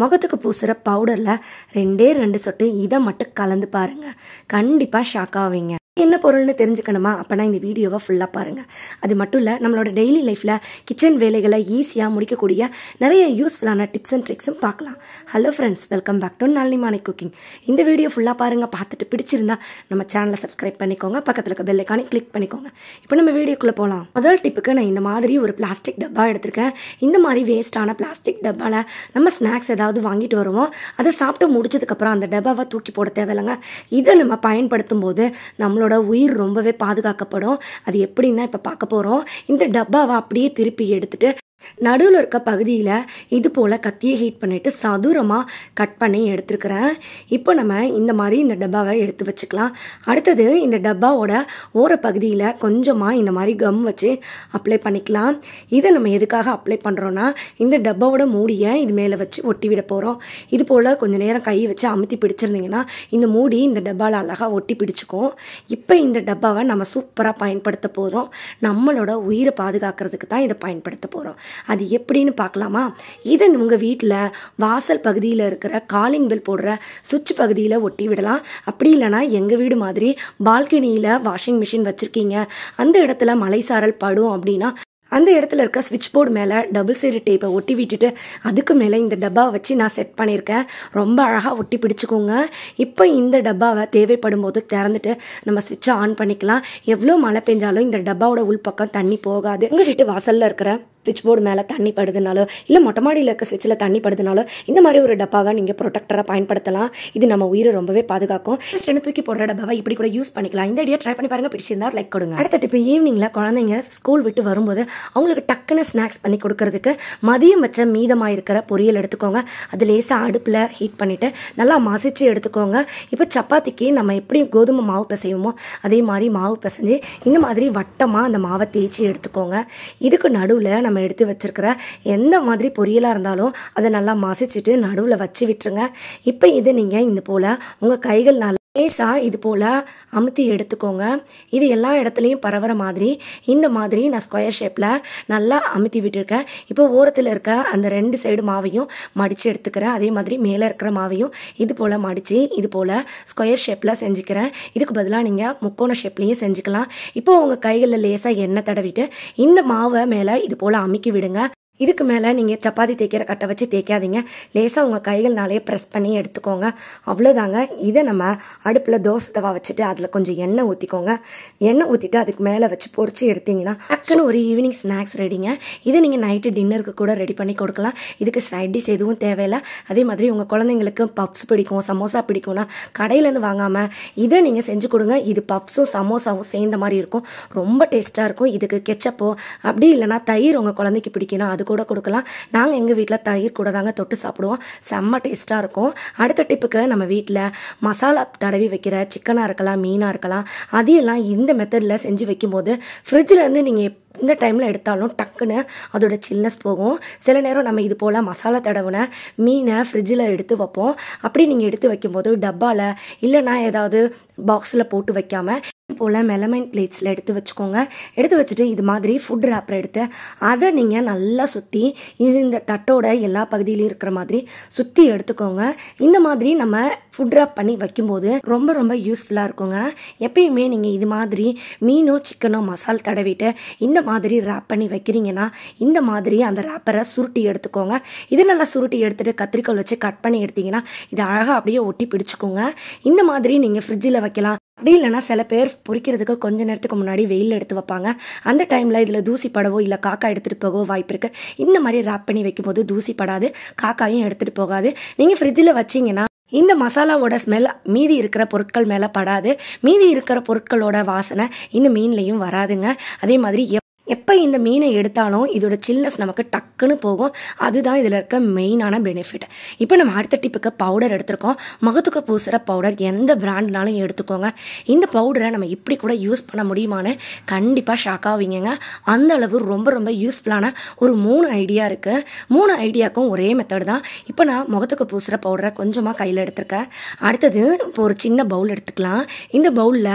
முகத்துக்கு பூசுகிற பவுடரில் ரெண்டே ரெண்டு சொட்டு இதை மட்டும் கலந்து பாருங்கள் கண்டிப்பாக ஷாக் ஆவீங்க என்ன பொருள்னு தெரிஞ்சுக்கணுமா அப்போனா இந்த வீடியோவை ஃபுல்லாக பாருங்கள் அது மட்டும் இல்லை நம்மளோட டெய்லி லைஃப்பில் கிச்சன் வேலைகளை ஈஸியாக முடிக்கக்கூடிய நிறைய யூஸ்ஃபுல்லான டிப்ஸ் அண்ட் ட்ரிக்ஸும் பார்க்கலாம் hello friends welcome back to நாலி மானி குக்கிங் இந்த வீடியோ ஃபுல்லாக பாருங்கள் பார்த்துட்டு பிடிச்சிருந்தா நம்ம சேனலை சப்ஸ்கிரைப் பண்ணிக்கோங்க பக்கத்தில் இருக்க பெல்லைக்கானே கிளிக் பண்ணிக்கோங்க இப்போ நம்ம வீடியோக்குள்ளே போகலாம் முதல் டிப்புக்கு நான் இந்த மாதிரி ஒரு பிளாஸ்டிக் டப்பா எடுத்திருக்கேன் இந்த மாதிரி வேஸ்ட்டான பிளாஸ்டிக் டப்பாவில் நம்ம ஸ்நாக்ஸ் ஏதாவது வாங்கிட்டு வருவோம் அதை சாப்பிட்டு முடிச்சதுக்கப்புறம் அந்த டப்பாவை தூக்கி போட தேவையில்லைங்க இதை நம்ம பயன்படுத்தும் போது நம்மளோட நம்மளோட உயிர் ரொம்பவே பாதுகாக்கப்படும் அது எப்படின்னா இப்போ பார்க்க போகிறோம் இந்த டப்பாவை அப்படியே திருப்பி எடுத்துட்டு நடுவில் இருக்க பகுதியில் இது போல் கத்தியை ஹீட் பண்ணிவிட்டு சதுரமாக கட் பண்ணி எடுத்துருக்குறேன் இப்போ நம்ம இந்த மாதிரி இந்த டப்பாவை எடுத்து வச்சுக்கலாம் அடுத்தது இந்த டப்பாவோட ஓர பகுதியில் கொஞ்சமாக இந்த மாதிரி கம் வச்சு அப்ளை பண்ணிக்கலாம் இதை நம்ம எதுக்காக அப்ளை பண்ணுறோன்னா இந்த டப்பாவோட மூடியை இது மேலே வச்சு ஒட்டி விட போகிறோம் இது போல் கொஞ்சம் நேரம் கையை வச்சு அமுத்தி பிடிச்சிருந்தீங்கன்னா இந்த மூடி இந்த டப்பாவில் அழகாக ஒட்டி பிடிச்சிக்கும் இப்போ இந்த டப்பாவை நம்ம சூப்பராக பயன்படுத்த போகிறோம் நம்மளோட உயிரை பாதுகாக்கிறதுக்கு தான் இதை பயன்படுத்த போகிறோம் அது எப்படின்னு பார்க்கலாமா இதை உங்கள் வீட்டில் வாசல் பகுதியில் இருக்கிற காலிங் பெல் போடுற சுவிட்ச் பகுதியில் ஒட்டி விடலாம் அப்படி இல்லைனா எங்கள் வீடு மாதிரி பால்கனியில் வாஷிங் மிஷின் வச்சுருக்கீங்க அந்த இடத்துல மலைசாரல் படும் அப்படின்னா அந்த இடத்துல இருக்க சுவிட்ச் போர்டு மேலே டபுள் சைடு டேப்பை ஒட்டி விட்டுட்டு அதுக்கு மேலே இந்த டப்பாவை வச்சு நான் செட் பண்ணியிருக்கேன் ரொம்ப அழகாக ஒட்டி பிடிச்சிக்கோங்க இப்போ இந்த டப்பாவை தேவைப்படும் போது திறந்துட்டு நம்ம ஸ்விட்சை ஆன் பண்ணிக்கலாம் எவ்வளோ மழை பெஞ்சாலும் இந்த டப்பாவோட உள்பக்கம் தண்ணி போகாது உங்கள் வீட்டு வாசலில் இருக்கிற ஸ்விட்ச் போர்டு மேலே தண்ணி படுதுனாலோ இல்லை மொட்டை மாடியில் இருக்க சுவிட்சில் தண்ணி படுதுனாலோ இந்த மாதிரி ஒரு டப்பாவை நீங்கள் ப்ரொடெக்டராக பயன்படுத்தலாம் இது நம்ம உயிரை ரொம்பவே பாதுகாக்கும் ரெண்டு தூக்கி போடுற டப்பாவை இப்படி கூட யூஸ் பண்ணிக்கலாம் இந்த ஐடியா ட்ரை பண்ணி பாருங்க பிடிச்சிருந்தா லைக் கொடுங்க அடுத்த டிப்பு ஈவினிங்கில் குழந்தைங்க ஸ்கூல் விட்டு வரும்போது அவங்களுக்கு டக்குன்னு ஸ்நாக்ஸ் பண்ணி கொடுக்கறதுக்கு மதியம் வச்ச மீதமாக இருக்கிற பொரியல் எடுத்துக்கோங்க அது லேசாக அடுப்பில் ஹீட் பண்ணிவிட்டு நல்லா மசிச்சு எடுத்துக்கோங்க இப்போ சப்பாத்திக்கு நம்ம எப்படி கோதுமை மாவு பிசைவோமோ அதே மாதிரி மாவு பிசைஞ்சு இந்த மாதிரி வட்டமாக அந்த மாவை தேய்ச்சி எடுத்துக்கோங்க இதுக்கு நடுவில் நம்ம நம்ம எடுத்து வச்சுருக்கிற எந்த மாதிரி பொரியலாக இருந்தாலும் அதை நல்லா மசிச்சுட்டு நடுவில் வச்சு விட்டுருங்க இப்போ இதை நீங்கள் இந்த போல் உங்கள் நல்லா லேசாக இது போல் அமுத்தி எடுத்துக்கோங்க இது எல்லா இடத்துலையும் பரவுற மாதிரி இந்த மாதிரி நான் ஸ்கொயர் ஷேப்பில் நல்லா அமுத்தி விட்டுருக்கேன் இப்போ ஓரத்தில் இருக்க அந்த ரெண்டு சைடு மாவையும் மடித்து எடுத்துக்கிறேன் அதே மாதிரி மேலே இருக்கிற மாவையும் இது போல் மடித்து இது போல் ஸ்கொயர் ஷேப்பில் செஞ்சுக்கிறேன் இதுக்கு பதிலாக நீங்கள் முக்கோண ஷேப்லேயும் செஞ்சுக்கலாம் இப்போ உங்கள் கைகளில் லேசாக எண்ணெய் தடவிட்டு இந்த மாவை மேலே இது போல் அமுக்கி விடுங்க இதுக்கு மேலே நீங்கள் சப்பாத்தி தேய்க்கிற கட்டை வச்சு தேய்க்காதீங்க லேசாக உங்கள் கைகள்னாலே ப்ரெஸ் பண்ணி எடுத்துக்கோங்க அவ்வளோதாங்க இதை நம்ம அடுப்பில் தோசை தவா வச்சுட்டு அதில் கொஞ்சம் எண்ணெய் ஊற்றிக்கோங்க எண்ணெய் ஊற்றிட்டு அதுக்கு மேலே வச்சு பொறிச்சு எடுத்தீங்கன்னா டக்குனு ஒரு ஈவினிங் ஸ்நாக்ஸ் ரெடிங்க இதை நீங்கள் நைட்டு டின்னருக்கு கூட ரெடி பண்ணி கொடுக்கலாம் இதுக்கு சைட் டிஷ் எதுவும் தேவையில்லை அதே மாதிரி உங்கள் குழந்தைங்களுக்கு பப்ஸ் பிடிக்கும் சமோசா பிடிக்கும்னா கடையிலேருந்து வாங்காமல் இதை நீங்கள் செஞ்சு கொடுங்க இது பப்ஸும் சமோசாவும் சேர்ந்த மாதிரி இருக்கும் ரொம்ப டேஸ்ட்டாக இருக்கும் இதுக்கு கெச்சப்போ அப்படி இல்லைனா தயிர் உங்கள் குழந்தைக்கு பிடிக்கணும் அதுக்கு கூட கொடுக்கலாம் நாங்கள் எங்கள் வீட்டில் தயிர் கூட தாங்க தொட்டு சாப்பிடுவோம் செம்ம டேஸ்ட்டாக இருக்கும் அடுத்த டிப்புக்கு நம்ம வீட்டில் மசாலா தடவி வைக்கிற சிக்கனாக இருக்கலாம் மீனாக இருக்கலாம் அதையெல்லாம் இந்த மெத்தடில் செஞ்சு வைக்கும்போது ஃப்ரிட்ஜில் இருந்து நீங்கள் இந்த டைமில் எடுத்தாலும் டக்குன்னு அதோட சில்னஸ் போகும் சில நேரம் நம்ம இது போல் மசாலா தடவுனை மீனை ஃப்ரிட்ஜில் எடுத்து வைப்போம் அப்படி நீங்கள் எடுத்து வைக்கும்போது டப்பாவில் இல்லைனா ஏதாவது பாக்ஸில் போட்டு வைக்காமல் போல் மெலமைன் பிளேட்ஸில் எடுத்து வச்சுக்கோங்க எடுத்து வச்சுட்டு இது மாதிரி ஃபுட் ரேப்பரை எடுத்து அதை நீங்கள் நல்லா சுற்றி இது இந்த தட்டோட எல்லா பகுதியிலையும் இருக்கிற மாதிரி சுற்றி எடுத்துக்கோங்க இந்த மாதிரி நம்ம ஃபுட் ரேப் பண்ணி வைக்கும்போது ரொம்ப ரொம்ப யூஸ்ஃபுல்லாக இருக்குங்க எப்பயுமே நீங்கள் இது மாதிரி மீனோ சிக்கனோ மசால் தடவிட்டு இந்த மாதிரி ரேப் பண்ணி வைக்கிறீங்கன்னா இந்த மாதிரி அந்த ரேப்பரை சுருட்டி எடுத்துக்கோங்க இது நல்லா சுருட்டி எடுத்துகிட்டு கத்திரிக்கோள் வச்சு கட் பண்ணி எடுத்திங்கன்னா இது அழகாக அப்படியே ஒட்டி பிடிச்சிக்கோங்க இந்த மாதிரி நீங்கள் ஃப்ரிட்ஜில் வைக்கலாம் அப்படி இல்லைனா சில பேர் பொறிக்கிறதுக்கு கொஞ்ச நேரத்துக்கு முன்னாடி வெயில் எடுத்து வைப்பாங்க அந்த டைமில் இதில் தூசி படவோ இல்லை காக்கா எடுத்துகிட்டு போகவோ வாய்ப்பு இருக்குது இந்த மாதிரி ரேப் பண்ணி வைக்கும்போது தூசி படாது காக்காயும் எடுத்துகிட்டு போகாது நீங்கள் ஃப்ரிட்ஜில் வச்சிங்கன்னா இந்த மசாலாவோட ஸ்மெல் மீதி இருக்கிற பொருட்கள் மேலே படாது மீதி இருக்கிற பொருட்களோட வாசனை இந்த மீன்லேயும் வராதுங்க அதே மாதிரி எப்போ இந்த மீனை எடுத்தாலும் இதோட சில்னஸ் நமக்கு டக்குன்னு போகும் அதுதான் இதில் இருக்க மெயினான பெனிஃபிட் இப்போ நம்ம அடுத்த டிப்புக்கு பவுடர் எடுத்திருக்கோம் முகத்துக்கு பூசுகிற பவுடர் எந்த பிராண்ட்னாலும் எடுத்துக்கோங்க இந்த பவுடரை நம்ம இப்படி கூட யூஸ் பண்ண முடியுமான்னு கண்டிப்பாக ஷாக் ஆவீங்க அந்த அளவு ரொம்ப ரொம்ப யூஸ்ஃபுல்லான ஒரு மூணு ஐடியா இருக்குது மூணு ஐடியாவுக்கும் ஒரே மெத்தட் தான் இப்போ நான் முகத்துக்கு பூசுகிற பவுடரை கொஞ்சமாக கையில் எடுத்திருக்கேன் அடுத்தது இப்போ ஒரு சின்ன பவுல் எடுத்துக்கலாம் இந்த பவுலில்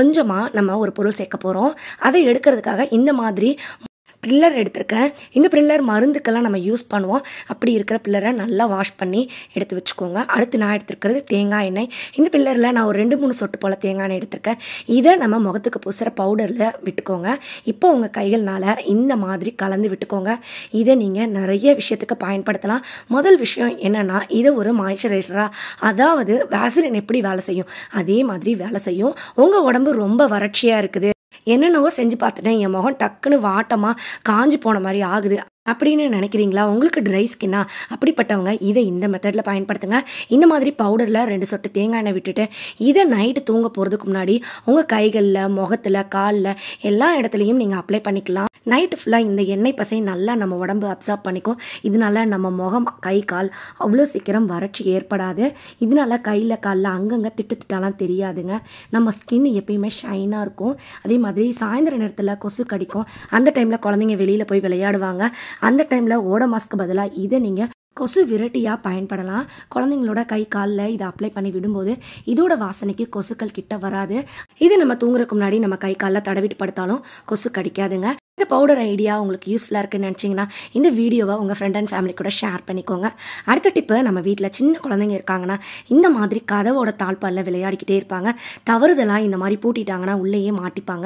கொஞ்சமாக நம்ம ஒரு பொருள் சேர்க்க போகிறோம் அதை எடுக்கிறதுக்காக இந்த மாதிரி மாதிரி பில்லர் எடுத்திருக்கேன் இந்த பில்லர் மருந்துக்கெல்லாம் நம்ம யூஸ் பண்ணுவோம் அப்படி இருக்கிற பில்லரை நல்லா வாஷ் பண்ணி எடுத்து வச்சுக்கோங்க அடுத்து நான் எடுத்துருக்கிறது தேங்காய் எண்ணெய் இந்த பில்லரில் நான் ஒரு ரெண்டு மூணு சொட்டு போல் தேங்காய் எண்ணெய் எடுத்திருக்கேன் இதை நம்ம முகத்துக்கு பூசுகிற பவுடரில் விட்டுக்கோங்க இப்போ உங்கள் கைகள்னால் இந்த மாதிரி கலந்து விட்டுக்கோங்க இதை நீங்கள் நிறைய விஷயத்துக்கு பயன்படுத்தலாம் முதல் விஷயம் என்னென்னா இதை ஒரு மாய்ச்சரைசராக அதாவது வேசலின் எப்படி வேலை செய்யும் அதே மாதிரி வேலை செய்யும் உங்கள் உடம்பு ரொம்ப வறட்சியாக இருக்குது என்னென்னவோ செஞ்சு பார்த்துட்டேன் என் முகம் டக்குன்னு வாட்டமாக காஞ்சு போன மாதிரி ஆகுது அப்படின்னு நினைக்கிறீங்களா உங்களுக்கு ட்ரை ஸ்கின்னா அப்படிப்பட்டவங்க இதை இந்த மெத்தடில் பயன்படுத்துங்க இந்த மாதிரி பவுடரில் ரெண்டு சொட்டு தேங்காய் எண்ணெய் விட்டுட்டு இதை நைட்டு தூங்க போகிறதுக்கு முன்னாடி உங்கள் கைகளில் முகத்தில் காலில் எல்லா இடத்துலையும் நீங்கள் அப்ளை பண்ணிக்கலாம் நைட்டு ஃபுல்லாக இந்த எண்ணெய் பசை நல்லா நம்ம உடம்பு அப்சார்ப் பண்ணிக்கும் இதனால் நம்ம முகம் கை கால் அவ்வளோ சீக்கிரம் வறட்சி ஏற்படாது இதனால் கையில் காலில் அங்கங்கே திட்டு திட்டாலாம் தெரியாதுங்க நம்ம ஸ்கின் எப்பயுமே ஷைனாக இருக்கும் அதே மாதிரி சாயந்தர நேரத்தில் கொசு கடிக்கும் அந்த டைமில் குழந்தைங்க வெளியில் போய் விளையாடுவாங்க அந்த டைமில் ஓட மாஸ்க்கு பதிலாக இதை நீங்கள் கொசு விரட்டியாக பயன்படலாம் குழந்தைங்களோட கை காலில் இதை அப்ளை பண்ணி விடும்போது இதோட வாசனைக்கு கொசுக்கள் கிட்ட வராது இது நம்ம தூங்குறதுக்கு முன்னாடி நம்ம கை காலில் தடவிட்டு படுத்தாலும் கொசு கடிக்காதுங்க இந்த பவுடர் ஐடியா உங்களுக்கு யூஸ்ஃபுல்லாக இருக்குன்னு நினச்சிங்கன்னா இந்த வீடியோவை உங்கள் ஃப்ரெண்ட் அண்ட் ஃபேமிலி கூட ஷேர் பண்ணிக்கோங்க அடுத்த டிப்பு நம்ம வீட்டில் சின்ன குழந்தைங்க இருக்காங்கன்னா இந்த மாதிரி கதவோட தாழ்பாலில் விளையாடிக்கிட்டே இருப்பாங்க தவறுதலாக இந்த மாதிரி பூட்டிட்டாங்கன்னா உள்ளேயே மாட்டிப்பாங்க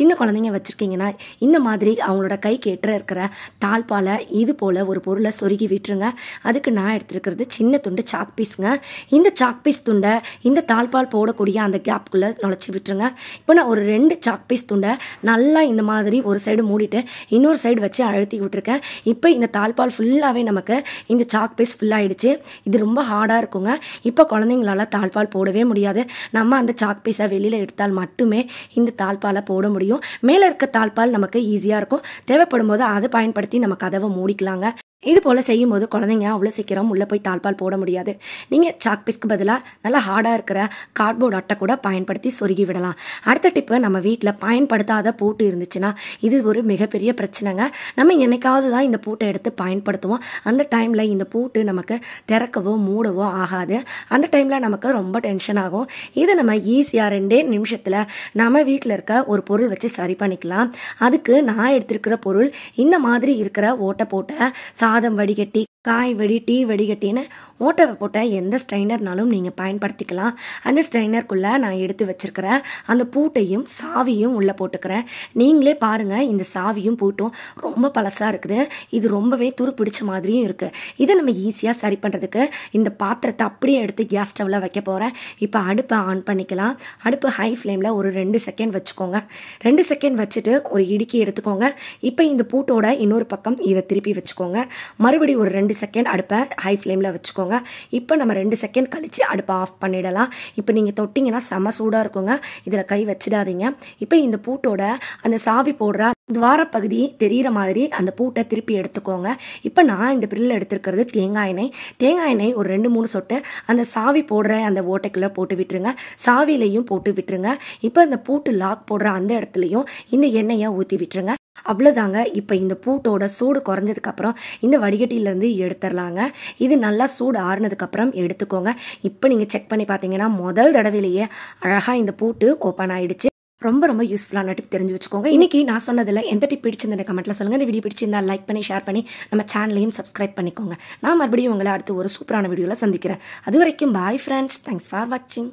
சின்ன குழந்தைங்க வச்சுருக்கீங்கன்னா இந்த மாதிரி அவங்களோட கை கேட்டுற இருக்கிற தாழ்பாலை இது போல் ஒரு பொருளை சொருகி விட்டுருங்க அதுக்கு நான் எடுத்துருக்கிறது சின்ன துண்டு சாக் பீஸுங்க இந்த சாக் பீஸ் துண்டை இந்த தாழ்பால் போடக்கூடிய அந்த கேப்குள்ளே நுழைச்சி விட்டுருங்க இப்போ நான் ஒரு ரெண்டு சாக் பீஸ் துண்டை நல்லா இந்த மாதிரி ஒரு சைடு மூடிட்டு இன்னொரு சைடு வச்சு அழுத்தி விட்ருக்கேன் இப்போ இந்த தாழ்பால் ஃபுல்லாகவே நமக்கு இந்த சாக் பீஸ் ஃபுல்லாகிடுச்சு இது ரொம்ப ஹார்டாக இருக்குங்க இப்போ குழந்தைங்களால தாழ்பால் போடவே முடியாது நம்ம அந்த சாக் பீஸை வெளியில் எடுத்தால் மட்டுமே இந்த தாழ்பாலை போட முடியும் மேலே இருக்க தாழ்பால் நமக்கு ஈஸியாக இருக்கும் தேவைப்படும் போது அதை பயன்படுத்தி நம்ம கதவை மூடிக்கலாங்க இது போல் செய்யும்போது குழந்தைங்க அவ்வளோ சீக்கிரம் உள்ளே போய் தாழ்பால் போட முடியாது நீங்கள் சாக் பீஸ்க்கு பதிலாக நல்லா ஹார்டாக இருக்கிற கார்ட்போர்ட் அட்டை கூட பயன்படுத்தி சொருகி விடலாம் அடுத்த டிப்பு நம்ம வீட்டில் பயன்படுத்தாத பூட்டு இருந்துச்சுன்னா இது ஒரு மிகப்பெரிய பிரச்சனைங்க நம்ம என்னைக்காவது தான் இந்த பூட்டை எடுத்து பயன்படுத்துவோம் அந்த டைமில் இந்த பூட்டு நமக்கு திறக்கவோ மூடவோ ஆகாது அந்த டைமில் நமக்கு ரொம்ப டென்ஷன் ஆகும் இதை நம்ம ஈஸியாக ரெண்டே நிமிஷத்தில் நம்ம வீட்டில் இருக்க ஒரு பொருள் வச்சு சரி பண்ணிக்கலாம் அதுக்கு நான் எடுத்திருக்கிற பொருள் இந்த மாதிரி இருக்கிற ஓட்டை போட்ட சா சாதம் வடிகட்டி காய் வடி டீ வடிகட்டின்னு ஓட்டவை போட்ட எந்த ஸ்ட்ரைனர்னாலும் நீங்கள் பயன்படுத்திக்கலாம் அந்த ஸ்ட்ரைனருக்குள்ளே நான் எடுத்து வச்சுருக்கிறேன் அந்த பூட்டையும் சாவியும் உள்ளே போட்டுக்கிறேன் நீங்களே பாருங்கள் இந்த சாவியும் பூட்டும் ரொம்ப பழசாக இருக்குது இது ரொம்பவே துரு பிடிச்ச மாதிரியும் இருக்குது இதை நம்ம ஈஸியாக சரி பண்ணுறதுக்கு இந்த பாத்திரத்தை அப்படியே எடுத்து கேஸ் ஸ்டவ்வில் வைக்க போகிறேன் இப்போ அடுப்பை ஆன் பண்ணிக்கலாம் அடுப்பு ஹை ஃப்ளேமில் ஒரு ரெண்டு செகண்ட் வச்சுக்கோங்க ரெண்டு செகண்ட் வச்சுட்டு ஒரு இடுக்கி எடுத்துக்கோங்க இப்போ இந்த பூட்டோட இன்னொரு பக்கம் இதை திருப்பி வச்சுக்கோங்க மறுபடி ஒரு ரெண்டு செகண்ட் அடுப்பை ஹை ஃப்ளேமில் வச்சுக்கோங்க இப்போ நம்ம ரெண்டு செகண்ட் கழித்து அடுப்பை ஆஃப் பண்ணிடலாம் இப்போ நீங்கள் தொட்டிங்கன்னா செம சூடாக இருக்குங்க இதில் கை வச்சிடாதீங்க இப்போ இந்த பூட்டோட அந்த சாவி போடுற துவாரப்பகுதி தெரிகிற மாதிரி அந்த பூட்டை திருப்பி எடுத்துக்கோங்க இப்போ நான் இந்த பிரில் எடுத்துருக்கிறது தேங்காய் எண்ணெய் தேங்காய் எண்ணெய் ஒரு ரெண்டு மூணு சொட்டு அந்த சாவி போடுற அந்த ஓட்டைக்குள்ளே போட்டு விட்டுருங்க சாவிலையும் போட்டு விட்டுருங்க இப்போ அந்த பூட்டு லாக் போடுற அந்த இடத்துலையும் இந்த எண்ணெயை ஊற்றி விட்டுருங்க அவ்வளோதாங்க இப்போ இந்த பூட்டோட சூடு குறைஞ்சதுக்கப்புறம் இந்த வடிகட்டியிலேருந்து எடுத்துடலாங்க இது நல்லா சூடு ஆறுனதுக்கப்புறம் எடுத்துக்கோங்க இப்போ நீங்கள் செக் பண்ணி பார்த்தீங்கன்னா முதல் தடவையிலேயே அழகாக இந்த பூட்டு ஓப்பன் ஆகிடுச்சு ரொம்ப ரொம்ப யூஸ்ஃபுல்லான டிப் தெரிஞ்சு வச்சுக்கோங்க இன்றைக்கி நான் சொன்னதில் எந்த டிப் பிடிச்சிருந்தேன் கமெண்ட்டில் சொல்லுங்கள் இந்த வீடியோ பிடிச்சிருந்தா லைக் பண்ணி ஷேர் பண்ணி நம்ம சேனலையும் சப்ஸ்கிரைப் பண்ணிக்கோங்க நான் மறுபடியும் உங்களை அடுத்து ஒரு சூப்பரான வீடியோவில் சந்திக்கிறேன் அது வரைக்கும் பாய் ஃப்ரெண்ட்ஸ் தேங்க்ஸ் ஃபார் வாட்சிங்